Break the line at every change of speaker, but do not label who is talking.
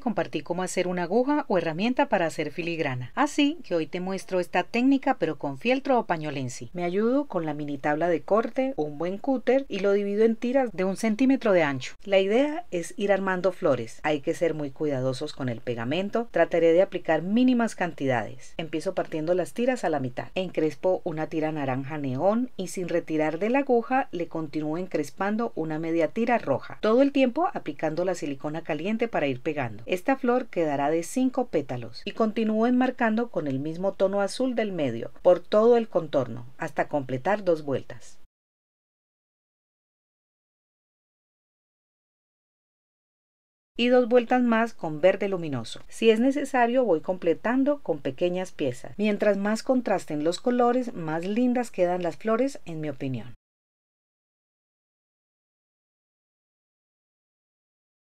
compartí cómo hacer una aguja o herramienta para hacer filigrana. Así que hoy te muestro esta técnica pero con fieltro o pañolensi. Me ayudo con la mini tabla de corte un buen cúter y lo divido en tiras de un centímetro de ancho. La idea es ir armando flores. Hay que ser muy cuidadosos con el pegamento. Trataré de aplicar mínimas cantidades. Empiezo partiendo las tiras a la mitad. Encrespo una tira naranja neón y sin retirar de la aguja le continúo encrespando una media tira roja. Todo el tiempo aplicando la silicona caliente para ir pegando. Esta flor quedará de 5 pétalos y continúo enmarcando con el mismo tono azul
del medio por todo el contorno hasta completar dos vueltas. y dos vueltas
más con verde luminoso. Si es necesario voy completando con pequeñas piezas. Mientras más
contrasten los colores, más lindas quedan las flores en mi opinión.